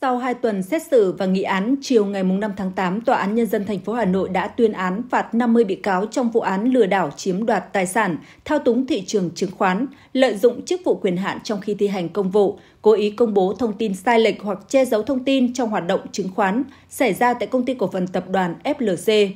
Sau 2 tuần xét xử và nghị án, chiều ngày 5 tháng 8, Tòa án Nhân dân thành phố Hà Nội đã tuyên án phạt 50 bị cáo trong vụ án lừa đảo chiếm đoạt tài sản, thao túng thị trường chứng khoán, lợi dụng chức vụ quyền hạn trong khi thi hành công vụ, cố ý công bố thông tin sai lệch hoặc che giấu thông tin trong hoạt động chứng khoán xảy ra tại công ty cổ phần tập đoàn FLC.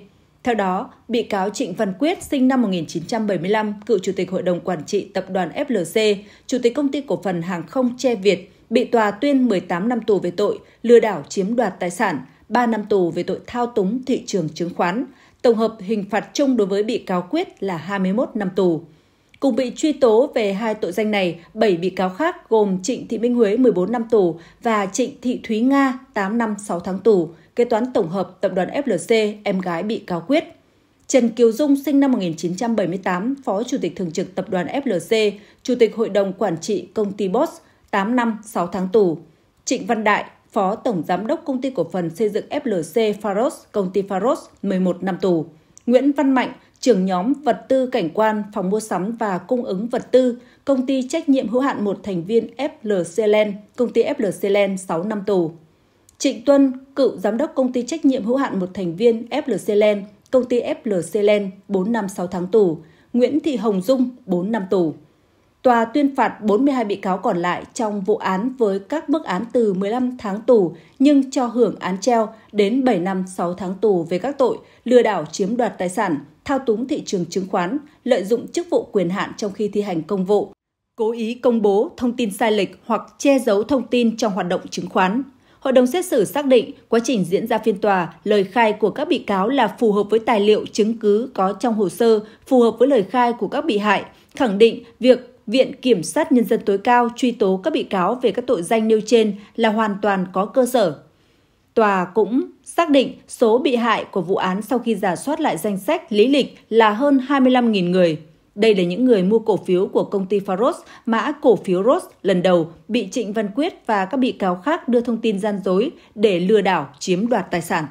Theo đó, bị cáo Trịnh Văn Quyết sinh năm 1975, cựu chủ tịch hội đồng quản trị tập đoàn FLC, chủ tịch công ty cổ phần hàng không Che Việt – bị tòa tuyên 18 năm tù về tội lừa đảo chiếm đoạt tài sản, 3 năm tù về tội thao túng thị trường chứng khoán. Tổng hợp hình phạt chung đối với bị cáo Quyết là 21 năm tù. Cùng bị truy tố về hai tội danh này, 7 bị cáo khác gồm Trịnh Thị Minh Huế 14 năm tù và Trịnh Thị Thúy Nga 8 năm 6 tháng tù, kế toán tổng hợp tập đoàn FLC, em gái bị cáo quyết. Trần Kiều Dung sinh năm 1978, Phó Chủ tịch Thường trực Tập đoàn FLC, Chủ tịch Hội đồng Quản trị Công ty Boss, 8 năm 6 tháng tù. Trịnh Văn Đại, Phó Tổng Giám đốc Công ty Cổ phần Xây dựng FLC Faros, Công ty Faros, 11 năm tù. Nguyễn Văn Mạnh, trưởng nhóm vật tư cảnh quan, phòng mua sắm và cung ứng vật tư, công ty trách nhiệm hữu hạn một thành viên FLC Land, công ty FLC Land 6 năm tù. Trịnh Tuân, cựu giám đốc công ty trách nhiệm hữu hạn một thành viên FLC Land, công ty FLC Land 4 năm 6 tháng tù. Nguyễn Thị Hồng Dung, 4 năm tù. Tòa tuyên phạt 42 bị cáo còn lại trong vụ án với các mức án từ 15 tháng tù nhưng cho hưởng án treo đến 7 năm 6 tháng tù về các tội lừa đảo chiếm đoạt tài sản, thao túng thị trường chứng khoán, lợi dụng chức vụ quyền hạn trong khi thi hành công vụ, cố ý công bố thông tin sai lệch hoặc che giấu thông tin trong hoạt động chứng khoán. Hội đồng xét xử xác định quá trình diễn ra phiên tòa, lời khai của các bị cáo là phù hợp với tài liệu chứng cứ có trong hồ sơ, phù hợp với lời khai của các bị hại, khẳng định việc Viện Kiểm sát Nhân dân tối cao truy tố các bị cáo về các tội danh nêu trên là hoàn toàn có cơ sở. Tòa cũng xác định số bị hại của vụ án sau khi giả soát lại danh sách lý lịch là hơn 25.000 người. Đây là những người mua cổ phiếu của công ty Faros, mã cổ phiếu ROS lần đầu bị Trịnh Văn Quyết và các bị cáo khác đưa thông tin gian dối để lừa đảo chiếm đoạt tài sản.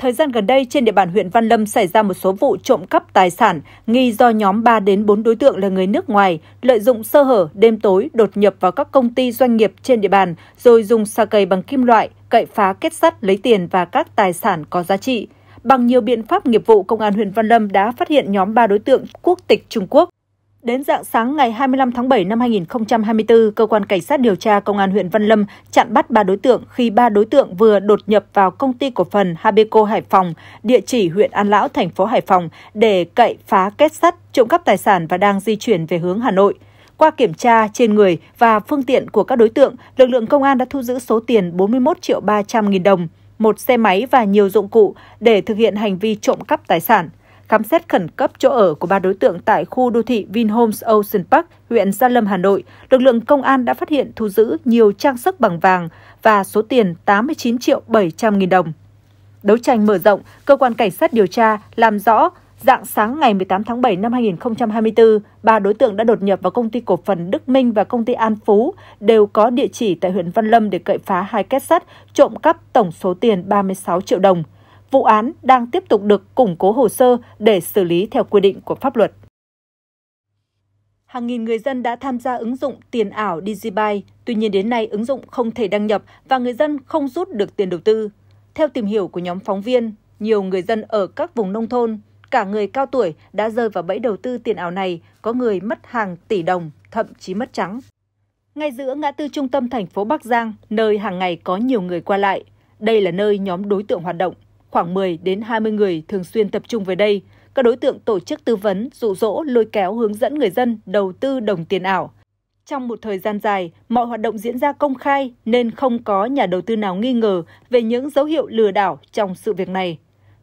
Thời gian gần đây, trên địa bàn huyện Văn Lâm xảy ra một số vụ trộm cắp tài sản nghi do nhóm 3 đến 4 đối tượng là người nước ngoài lợi dụng sơ hở đêm tối đột nhập vào các công ty doanh nghiệp trên địa bàn rồi dùng xà cầy bằng kim loại cậy phá kết sắt lấy tiền và các tài sản có giá trị. Bằng nhiều biện pháp nghiệp vụ, Công an huyện Văn Lâm đã phát hiện nhóm 3 đối tượng quốc tịch Trung Quốc Đến dạng sáng ngày 25 tháng 7 năm 2024, cơ quan cảnh sát điều tra công an huyện Văn Lâm chặn bắt ba đối tượng khi ba đối tượng vừa đột nhập vào công ty cổ phần Habeco Hải Phòng, địa chỉ huyện An Lão, thành phố Hải Phòng để cậy phá kết sắt, trộm cắp tài sản và đang di chuyển về hướng Hà Nội. Qua kiểm tra trên người và phương tiện của các đối tượng, lực lượng công an đã thu giữ số tiền 41 triệu 300 nghìn đồng, một xe máy và nhiều dụng cụ để thực hiện hành vi trộm cắp tài sản khám xét khẩn cấp chỗ ở của ba đối tượng tại khu đô thị Vinhomes Ocean Park, huyện Gia Lâm, Hà Nội, lực lượng công an đã phát hiện thu giữ nhiều trang sức bằng vàng và số tiền 89 triệu 700 nghìn đồng. Đấu tranh mở rộng, cơ quan cảnh sát điều tra làm rõ Dạng sáng ngày 18 tháng 7 năm 2024, ba đối tượng đã đột nhập vào công ty cổ phần Đức Minh và công ty An Phú, đều có địa chỉ tại huyện Văn Lâm để cậy phá hai kết sắt, trộm cắp tổng số tiền 36 triệu đồng. Vụ án đang tiếp tục được củng cố hồ sơ để xử lý theo quy định của pháp luật. Hàng nghìn người dân đã tham gia ứng dụng tiền ảo Digibuy, tuy nhiên đến nay ứng dụng không thể đăng nhập và người dân không rút được tiền đầu tư. Theo tìm hiểu của nhóm phóng viên, nhiều người dân ở các vùng nông thôn, cả người cao tuổi đã rơi vào bẫy đầu tư tiền ảo này, có người mất hàng tỷ đồng, thậm chí mất trắng. Ngay giữa ngã tư trung tâm thành phố Bắc Giang, nơi hàng ngày có nhiều người qua lại, đây là nơi nhóm đối tượng hoạt động khoảng 10 đến 20 người thường xuyên tập trung về đây. Các đối tượng tổ chức tư vấn, dụ dỗ, lôi kéo hướng dẫn người dân đầu tư đồng tiền ảo. Trong một thời gian dài, mọi hoạt động diễn ra công khai nên không có nhà đầu tư nào nghi ngờ về những dấu hiệu lừa đảo trong sự việc này.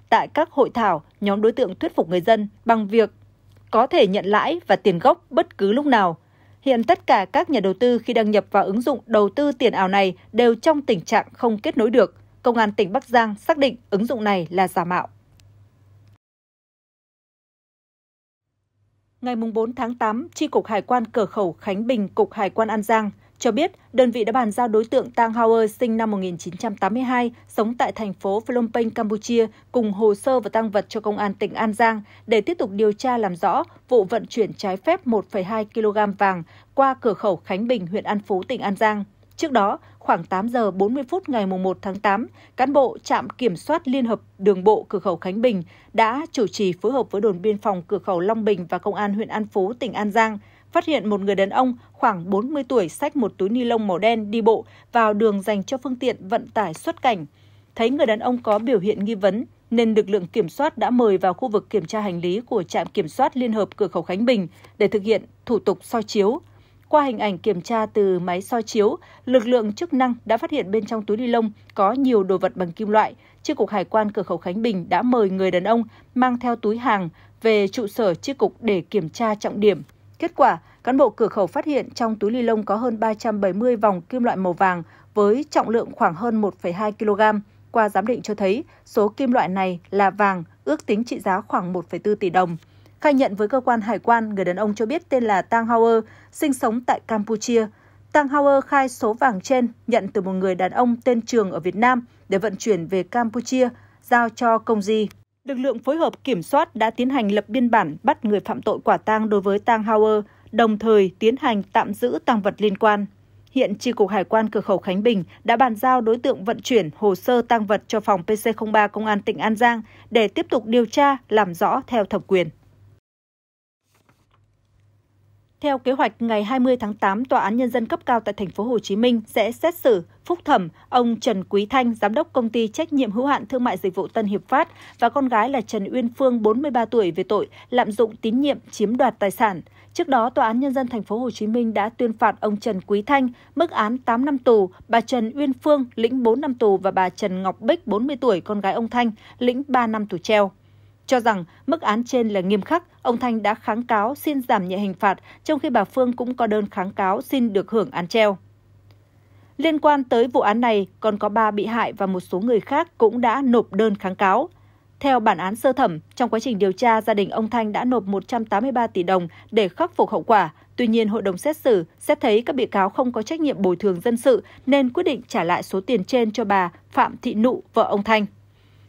Tại các hội thảo, nhóm đối tượng thuyết phục người dân bằng việc có thể nhận lãi và tiền gốc bất cứ lúc nào. Hiện tất cả các nhà đầu tư khi đăng nhập vào ứng dụng đầu tư tiền ảo này đều trong tình trạng không kết nối được – Công an tỉnh Bắc Giang xác định ứng dụng này là giả mạo. Ngày 4 tháng 8, Tri Cục Hải quan Cửa khẩu Khánh Bình, Cục Hải quan An Giang cho biết đơn vị đã bàn giao đối tượng Tang Hauer sinh năm 1982, sống tại thành phố Phnom Penh, Campuchia, cùng hồ sơ và tăng vật cho Công an tỉnh An Giang để tiếp tục điều tra làm rõ vụ vận chuyển trái phép 1,2 kg vàng qua cửa khẩu Khánh Bình, huyện An Phú, tỉnh An Giang. Trước đó, khoảng 8 giờ 40 phút ngày 1 tháng 8, cán bộ trạm kiểm soát liên hợp đường bộ cửa khẩu Khánh Bình đã chủ trì phối hợp với đồn biên phòng cửa khẩu Long Bình và công an huyện An Phú, tỉnh An Giang, phát hiện một người đàn ông khoảng 40 tuổi xách một túi ni lông màu đen đi bộ vào đường dành cho phương tiện vận tải xuất cảnh. Thấy người đàn ông có biểu hiện nghi vấn, nên lực lượng kiểm soát đã mời vào khu vực kiểm tra hành lý của trạm kiểm soát liên hợp cửa khẩu Khánh Bình để thực hiện thủ tục soi chiếu. Qua hình ảnh kiểm tra từ máy soi chiếu, lực lượng chức năng đã phát hiện bên trong túi ni lông có nhiều đồ vật bằng kim loại. Chi cục hải quan cửa khẩu Khánh Bình đã mời người đàn ông mang theo túi hàng về trụ sở chi cục để kiểm tra trọng điểm. Kết quả, cán bộ cửa khẩu phát hiện trong túi ni lông có hơn 370 vòng kim loại màu vàng với trọng lượng khoảng hơn 1,2 kg. Qua giám định cho thấy, số kim loại này là vàng, ước tính trị giá khoảng 1,4 tỷ đồng. Khai nhận với cơ quan hải quan, người đàn ông cho biết tên là Tang Hauer, sinh sống tại Campuchia. Tang Hauer khai số vàng trên nhận từ một người đàn ông tên Trường ở Việt Nam để vận chuyển về Campuchia, giao cho công Di. Lực lượng phối hợp kiểm soát đã tiến hành lập biên bản bắt người phạm tội quả tang đối với Tang Hauer, đồng thời tiến hành tạm giữ tăng vật liên quan. Hiện Tri Cục Hải quan Cửa khẩu Khánh Bình đã bàn giao đối tượng vận chuyển hồ sơ tăng vật cho phòng PC03 Công an tỉnh An Giang để tiếp tục điều tra, làm rõ theo thẩm quyền. Theo kế hoạch, ngày 20 tháng 8, Tòa án Nhân dân cấp cao tại thành phố Hồ Chí Minh sẽ xét xử, phúc thẩm ông Trần Quý Thanh, giám đốc công ty trách nhiệm hữu hạn thương mại dịch vụ Tân Hiệp Phát và con gái là Trần Uyên Phương, 43 tuổi về tội lạm dụng tín nhiệm chiếm đoạt tài sản. Trước đó, Tòa án Nhân dân thành phố Hồ Chí Minh đã tuyên phạt ông Trần Quý Thanh mức án 8 năm tù, bà Trần Uyên Phương lĩnh 4 năm tù và bà Trần Ngọc Bích, 40 tuổi, con gái ông Thanh, lĩnh 3 năm tù treo cho rằng mức án trên là nghiêm khắc, ông Thanh đã kháng cáo xin giảm nhẹ hình phạt, trong khi bà Phương cũng có đơn kháng cáo xin được hưởng án treo. Liên quan tới vụ án này, còn có ba bị hại và một số người khác cũng đã nộp đơn kháng cáo. Theo bản án sơ thẩm, trong quá trình điều tra, gia đình ông Thanh đã nộp 183 tỷ đồng để khắc phục hậu quả. Tuy nhiên, hội đồng xét xử xét thấy các bị cáo không có trách nhiệm bồi thường dân sự nên quyết định trả lại số tiền trên cho bà Phạm Thị Nụ, vợ ông Thanh.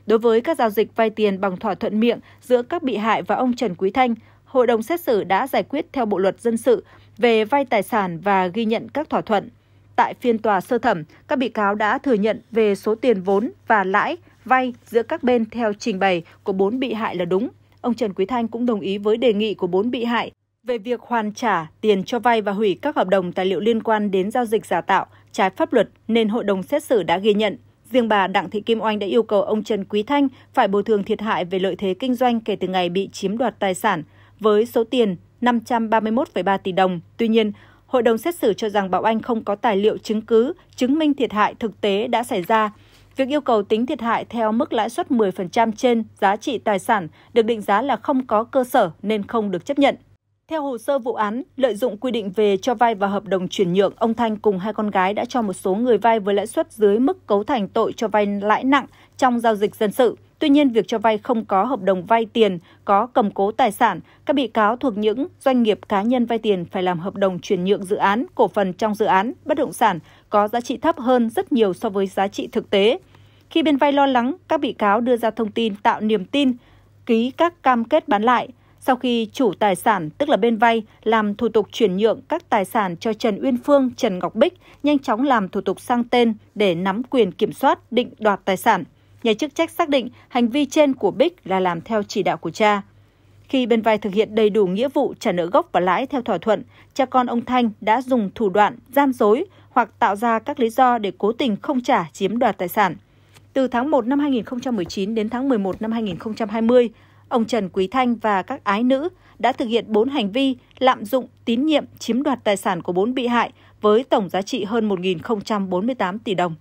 Đối với các giao dịch vay tiền bằng thỏa thuận miệng giữa các bị hại và ông Trần Quý Thanh, hội đồng xét xử đã giải quyết theo Bộ luật dân sự về vay tài sản và ghi nhận các thỏa thuận. Tại phiên tòa sơ thẩm, các bị cáo đã thừa nhận về số tiền vốn và lãi vay giữa các bên theo trình bày của bốn bị hại là đúng. Ông Trần Quý Thanh cũng đồng ý với đề nghị của bốn bị hại về việc hoàn trả tiền cho vay và hủy các hợp đồng tài liệu liên quan đến giao dịch giả tạo trái pháp luật nên hội đồng xét xử đã ghi nhận riêng bà Đặng Thị Kim Oanh đã yêu cầu ông Trần Quý Thanh phải bồi thường thiệt hại về lợi thế kinh doanh kể từ ngày bị chiếm đoạt tài sản với số tiền 531,3 tỷ đồng. Tuy nhiên, hội đồng xét xử cho rằng Bảo Anh không có tài liệu chứng cứ chứng minh thiệt hại thực tế đã xảy ra. Việc yêu cầu tính thiệt hại theo mức lãi suất 10% trên giá trị tài sản được định giá là không có cơ sở nên không được chấp nhận. Theo hồ sơ vụ án, lợi dụng quy định về cho vay và hợp đồng chuyển nhượng, ông Thanh cùng hai con gái đã cho một số người vay với lãi suất dưới mức cấu thành tội cho vay lãi nặng trong giao dịch dân sự. Tuy nhiên, việc cho vay không có hợp đồng vay tiền, có cầm cố tài sản, các bị cáo thuộc những doanh nghiệp cá nhân vay tiền phải làm hợp đồng chuyển nhượng dự án, cổ phần trong dự án, bất động sản có giá trị thấp hơn rất nhiều so với giá trị thực tế. Khi bên vay lo lắng, các bị cáo đưa ra thông tin tạo niềm tin, ký các cam kết bán lại – sau khi chủ tài sản, tức là bên vay, làm thủ tục chuyển nhượng các tài sản cho Trần Uyên Phương, Trần Ngọc Bích, nhanh chóng làm thủ tục sang tên để nắm quyền kiểm soát, định đoạt tài sản. Nhà chức trách xác định hành vi trên của Bích là làm theo chỉ đạo của cha. Khi bên vay thực hiện đầy đủ nghĩa vụ trả nợ gốc và lãi theo thỏa thuận, cha con ông Thanh đã dùng thủ đoạn gian dối hoặc tạo ra các lý do để cố tình không trả chiếm đoạt tài sản. Từ tháng 1 năm 2019 đến tháng 11 năm 2020, ông Trần Quý Thanh và các ái nữ đã thực hiện 4 hành vi lạm dụng tín nhiệm chiếm đoạt tài sản của 4 bị hại với tổng giá trị hơn 1.048 tỷ đồng.